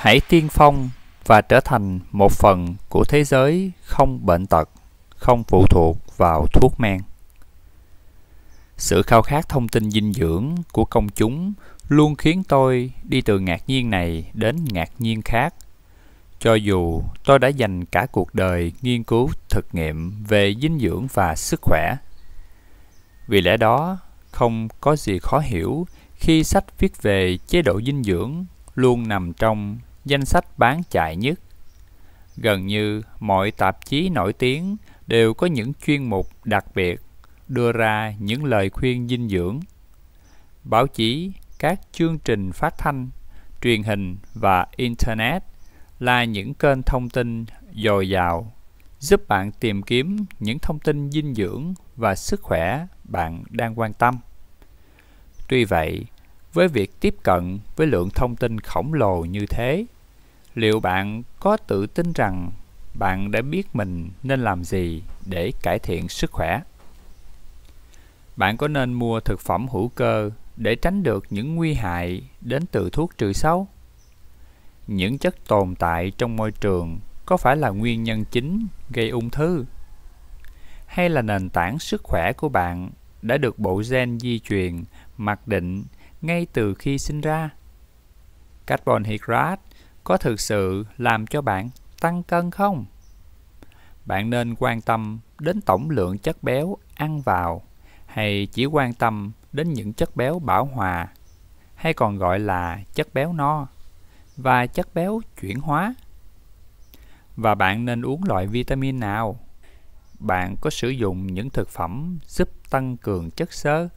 Hãy tiên phong và trở thành một phần của thế giới không bệnh tật, không phụ thuộc vào thuốc men. Sự khao khát thông tin dinh dưỡng của công chúng luôn khiến tôi đi từ ngạc nhiên này đến ngạc nhiên khác. Cho dù tôi đã dành cả cuộc đời nghiên cứu thực nghiệm về dinh dưỡng và sức khỏe. Vì lẽ đó, không có gì khó hiểu khi sách viết về chế độ dinh dưỡng luôn nằm trong danh sách bán chạy nhất. Gần như mọi tạp chí nổi tiếng đều có những chuyên mục đặc biệt đưa ra những lời khuyên dinh dưỡng. Báo chí, các chương trình phát thanh, truyền hình và internet là những kênh thông tin dồi dào giúp bạn tìm kiếm những thông tin dinh dưỡng và sức khỏe bạn đang quan tâm. Tuy vậy, với việc tiếp cận với lượng thông tin khổng lồ như thế liệu bạn có tự tin rằng bạn đã biết mình nên làm gì để cải thiện sức khỏe bạn có nên mua thực phẩm hữu cơ để tránh được những nguy hại đến từ thuốc trừ sâu những chất tồn tại trong môi trường có phải là nguyên nhân chính gây ung thư hay là nền tảng sức khỏe của bạn đã được bộ gen di truyền mặc định ngay từ khi sinh ra. Carbon hydrate có thực sự làm cho bạn tăng cân không? Bạn nên quan tâm đến tổng lượng chất béo ăn vào hay chỉ quan tâm đến những chất béo bão hòa hay còn gọi là chất béo no và chất béo chuyển hóa. Và bạn nên uống loại vitamin nào? Bạn có sử dụng những thực phẩm giúp tăng cường chất xơ?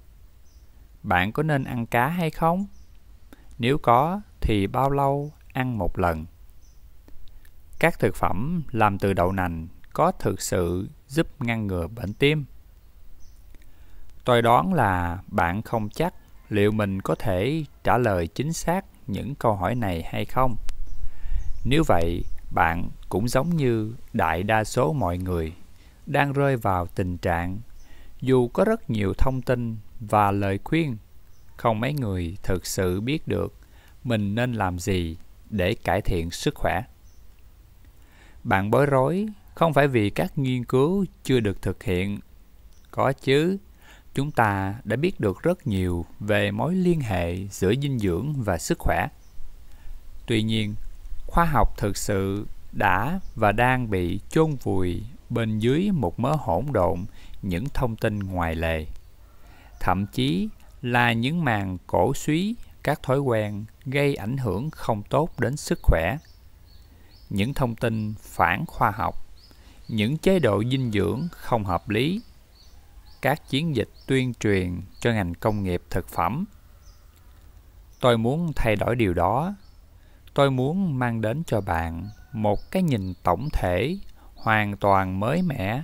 bạn có nên ăn cá hay không nếu có thì bao lâu ăn một lần các thực phẩm làm từ đậu nành có thực sự giúp ngăn ngừa bệnh tim tôi đoán là bạn không chắc liệu mình có thể trả lời chính xác những câu hỏi này hay không nếu vậy bạn cũng giống như đại đa số mọi người đang rơi vào tình trạng dù có rất nhiều thông tin và lời khuyên không mấy người thực sự biết được mình nên làm gì để cải thiện sức khỏe bạn bối rối không phải vì các nghiên cứu chưa được thực hiện có chứ chúng ta đã biết được rất nhiều về mối liên hệ giữa dinh dưỡng và sức khỏe tuy nhiên khoa học thực sự đã và đang bị chôn vùi bên dưới một mớ hỗn độn những thông tin ngoài lề thậm chí là những màn cổ suý các thói quen gây ảnh hưởng không tốt đến sức khỏe những thông tin phản khoa học những chế độ dinh dưỡng không hợp lý các chiến dịch tuyên truyền cho ngành công nghiệp thực phẩm tôi muốn thay đổi điều đó tôi muốn mang đến cho bạn một cái nhìn tổng thể hoàn toàn mới mẻ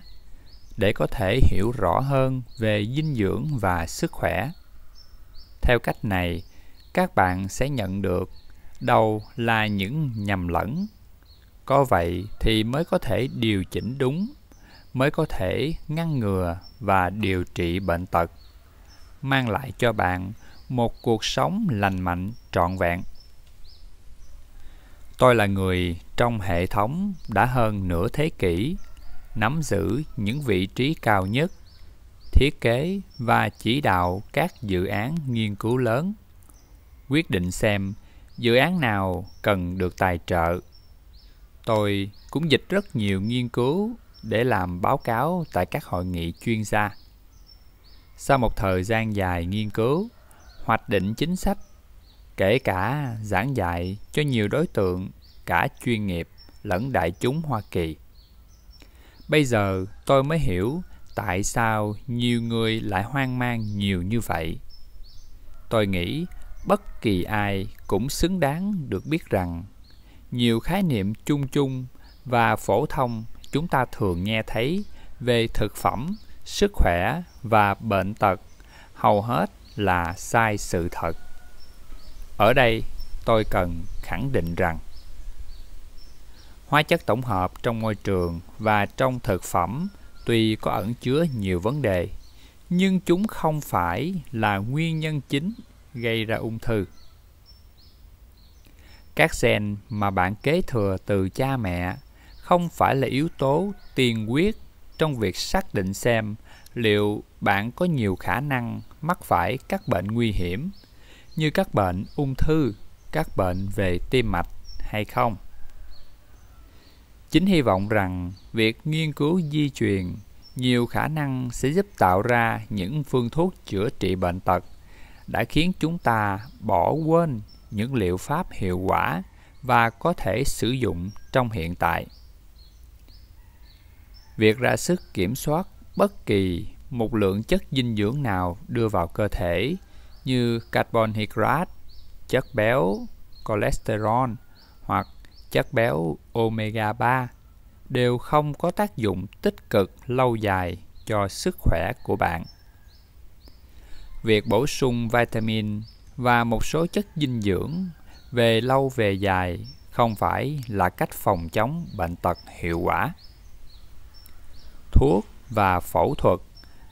để có thể hiểu rõ hơn về dinh dưỡng và sức khỏe. Theo cách này, các bạn sẽ nhận được đâu là những nhầm lẫn. Có vậy thì mới có thể điều chỉnh đúng, mới có thể ngăn ngừa và điều trị bệnh tật, mang lại cho bạn một cuộc sống lành mạnh trọn vẹn. Tôi là người trong hệ thống đã hơn nửa thế kỷ nắm giữ những vị trí cao nhất, thiết kế và chỉ đạo các dự án nghiên cứu lớn, quyết định xem dự án nào cần được tài trợ. Tôi cũng dịch rất nhiều nghiên cứu để làm báo cáo tại các hội nghị chuyên gia. Sau một thời gian dài nghiên cứu, hoạch định chính sách, kể cả giảng dạy cho nhiều đối tượng cả chuyên nghiệp lẫn đại chúng Hoa Kỳ Bây giờ tôi mới hiểu tại sao nhiều người lại hoang mang nhiều như vậy. Tôi nghĩ bất kỳ ai cũng xứng đáng được biết rằng nhiều khái niệm chung chung và phổ thông chúng ta thường nghe thấy về thực phẩm, sức khỏe và bệnh tật hầu hết là sai sự thật. Ở đây, tôi cần khẳng định rằng Hóa chất tổng hợp trong môi trường và trong thực phẩm tuy có ẩn chứa nhiều vấn đề, nhưng chúng không phải là nguyên nhân chính gây ra ung thư. Các gen mà bạn kế thừa từ cha mẹ không phải là yếu tố tiền quyết trong việc xác định xem liệu bạn có nhiều khả năng mắc phải các bệnh nguy hiểm như các bệnh ung thư, các bệnh về tim mạch hay không. Chính hy vọng rằng việc nghiên cứu di truyền nhiều khả năng sẽ giúp tạo ra những phương thuốc chữa trị bệnh tật đã khiến chúng ta bỏ quên những liệu pháp hiệu quả và có thể sử dụng trong hiện tại. Việc ra sức kiểm soát bất kỳ một lượng chất dinh dưỡng nào đưa vào cơ thể như carbon hydrate, chất béo, cholesterol hoặc chất béo omega 3 đều không có tác dụng tích cực lâu dài cho sức khỏe của bạn. Việc bổ sung vitamin và một số chất dinh dưỡng về lâu về dài không phải là cách phòng chống bệnh tật hiệu quả. Thuốc và phẫu thuật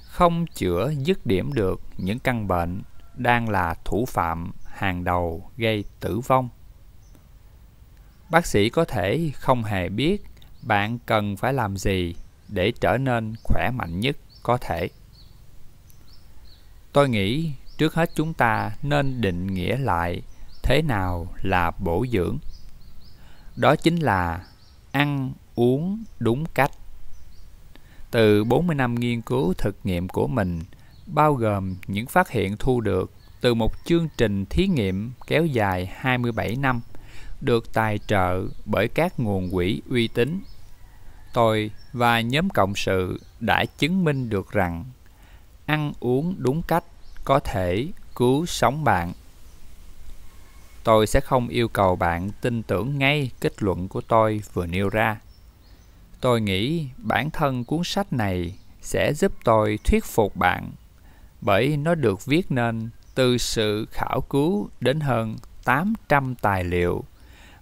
không chữa dứt điểm được những căn bệnh đang là thủ phạm hàng đầu gây tử vong bác sĩ có thể không hề biết bạn cần phải làm gì để trở nên khỏe mạnh nhất có thể tôi nghĩ trước hết chúng ta nên định nghĩa lại thế nào là bổ dưỡng đó chính là ăn uống đúng cách từ 40 năm nghiên cứu thực nghiệm của mình bao gồm những phát hiện thu được từ một chương trình thí nghiệm kéo dài 27 năm – được tài trợ bởi các nguồn quỹ uy tín. Tôi và nhóm cộng sự đã chứng minh được rằng ăn uống đúng cách có thể cứu sống bạn. Tôi sẽ không yêu cầu bạn tin tưởng ngay kết luận của tôi vừa nêu ra. Tôi nghĩ bản thân cuốn sách này sẽ giúp tôi thuyết phục bạn bởi nó được viết nên từ sự khảo cứu đến hơn 800 tài liệu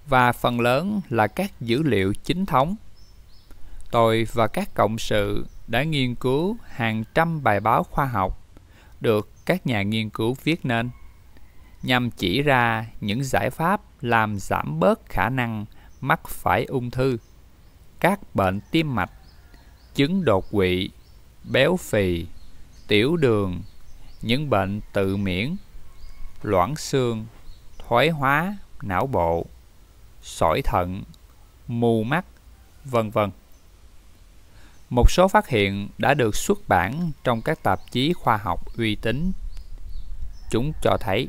và phần lớn là các dữ liệu chính thống. Tôi và các cộng sự đã nghiên cứu hàng trăm bài báo khoa học được các nhà nghiên cứu viết nên nhằm chỉ ra những giải pháp làm giảm bớt khả năng mắc phải ung thư, các bệnh tim mạch, chứng đột quỵ, béo phì, tiểu đường, những bệnh tự miễn, loãng xương, thoái hóa não bộ sỏi thận, mù mắt, vân vân. Một số phát hiện đã được xuất bản trong các tạp chí khoa học uy tín. Chúng cho thấy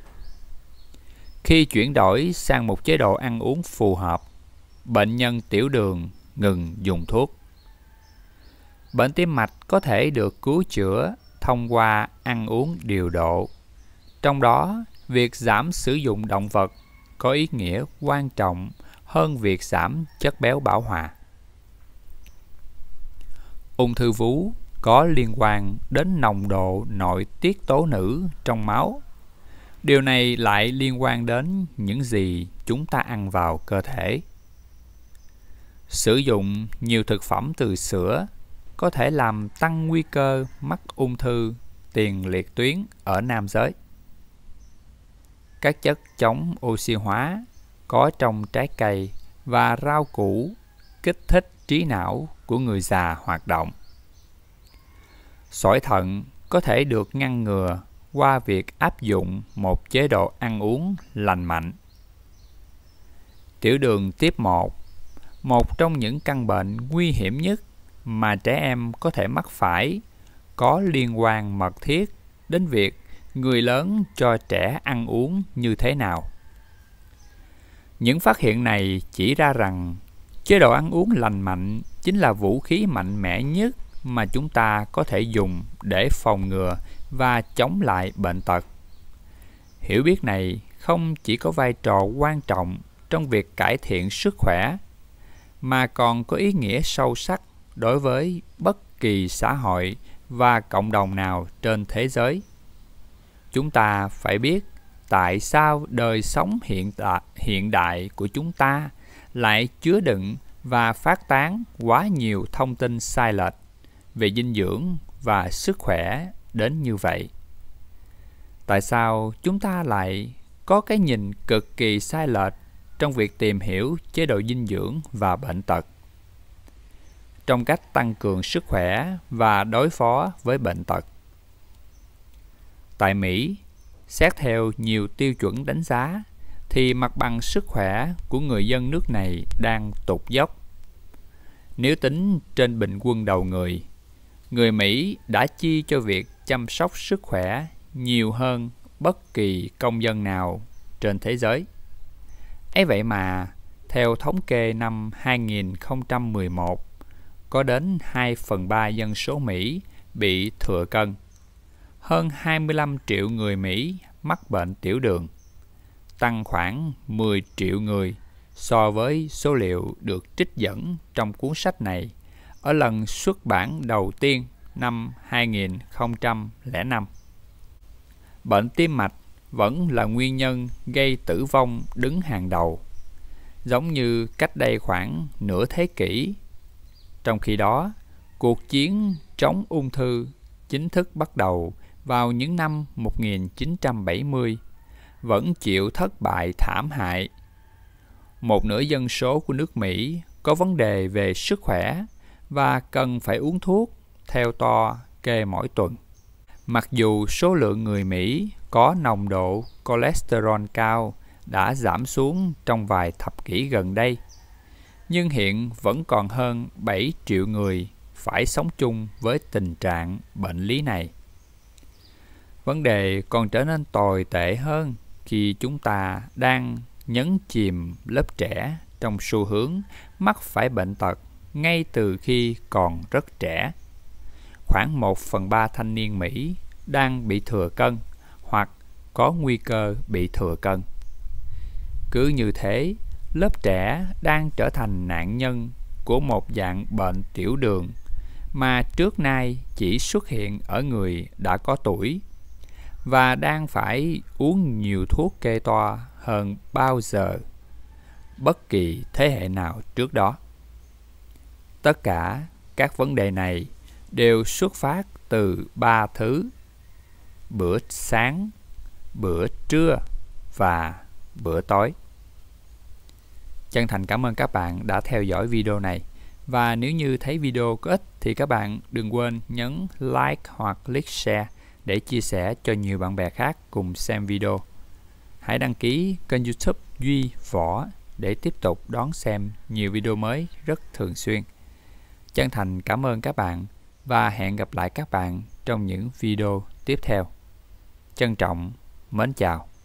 khi chuyển đổi sang một chế độ ăn uống phù hợp, bệnh nhân tiểu đường ngừng dùng thuốc. Bệnh tim mạch có thể được cứu chữa thông qua ăn uống điều độ. Trong đó, việc giảm sử dụng động vật có ý nghĩa quan trọng hơn việc giảm chất béo bão hòa. Ung thư vú có liên quan đến nồng độ nội tiết tố nữ trong máu. Điều này lại liên quan đến những gì chúng ta ăn vào cơ thể. Sử dụng nhiều thực phẩm từ sữa có thể làm tăng nguy cơ mắc ung thư tiền liệt tuyến ở nam giới. Các chất chống oxy hóa có trong trái cây và rau củ kích thích trí não của người già hoạt động. Sỏi thận có thể được ngăn ngừa qua việc áp dụng một chế độ ăn uống lành mạnh. Tiểu đường tiếp 1, một trong những căn bệnh nguy hiểm nhất mà trẻ em có thể mắc phải có liên quan mật thiết đến việc người lớn cho trẻ ăn uống như thế nào. Những phát hiện này chỉ ra rằng chế độ ăn uống lành mạnh chính là vũ khí mạnh mẽ nhất mà chúng ta có thể dùng để phòng ngừa và chống lại bệnh tật. Hiểu biết này không chỉ có vai trò quan trọng trong việc cải thiện sức khỏe mà còn có ý nghĩa sâu sắc đối với bất kỳ xã hội và cộng đồng nào trên thế giới. Chúng ta phải biết tại sao đời sống hiện đại, hiện đại của chúng ta lại chứa đựng và phát tán quá nhiều thông tin sai lệch về dinh dưỡng và sức khỏe đến như vậy tại sao chúng ta lại có cái nhìn cực kỳ sai lệch trong việc tìm hiểu chế độ dinh dưỡng và bệnh tật trong cách tăng cường sức khỏe và đối phó với bệnh tật tại mỹ xét theo nhiều tiêu chuẩn đánh giá thì mặt bằng sức khỏe của người dân nước này đang tụt dốc. Nếu tính trên bình quân đầu người, người Mỹ đã chi cho việc chăm sóc sức khỏe nhiều hơn bất kỳ công dân nào trên thế giới. Ấy vậy mà, theo thống kê năm 2011, có đến 2 phần 3 dân số Mỹ bị thừa cân hơn 25 triệu người Mỹ mắc bệnh tiểu đường, tăng khoảng 10 triệu người so với số liệu được trích dẫn trong cuốn sách này ở lần xuất bản đầu tiên năm 2005. Bệnh tim mạch vẫn là nguyên nhân gây tử vong đứng hàng đầu, giống như cách đây khoảng nửa thế kỷ. Trong khi đó, cuộc chiến chống ung thư chính thức bắt đầu vào những năm 1970 vẫn chịu thất bại thảm hại. Một nửa dân số của nước Mỹ có vấn đề về sức khỏe và cần phải uống thuốc theo to kê mỗi tuần. Mặc dù số lượng người Mỹ có nồng độ cholesterol cao đã giảm xuống trong vài thập kỷ gần đây, nhưng hiện vẫn còn hơn 7 triệu người phải sống chung với tình trạng bệnh lý này. Vấn đề còn trở nên tồi tệ hơn khi chúng ta đang nhấn chìm lớp trẻ trong xu hướng mắc phải bệnh tật ngay từ khi còn rất trẻ. Khoảng 1 phần 3 thanh niên Mỹ đang bị thừa cân hoặc có nguy cơ bị thừa cân. Cứ như thế, lớp trẻ đang trở thành nạn nhân của một dạng bệnh tiểu đường mà trước nay chỉ xuất hiện ở người đã có tuổi và đang phải uống nhiều thuốc kê toa hơn bao giờ bất kỳ thế hệ nào trước đó. Tất cả các vấn đề này đều xuất phát từ ba thứ: bữa sáng, bữa trưa và bữa tối. Chân thành cảm ơn các bạn đã theo dõi video này. Và nếu như thấy video có ích thì các bạn đừng quên nhấn like hoặc click share để chia sẻ cho nhiều bạn bè khác cùng xem video. Hãy đăng ký kênh youtube Duy Võ để tiếp tục đón xem nhiều video mới rất thường xuyên. Chân thành cảm ơn các bạn và hẹn gặp lại các bạn trong những video tiếp theo. Trân trọng, mến chào.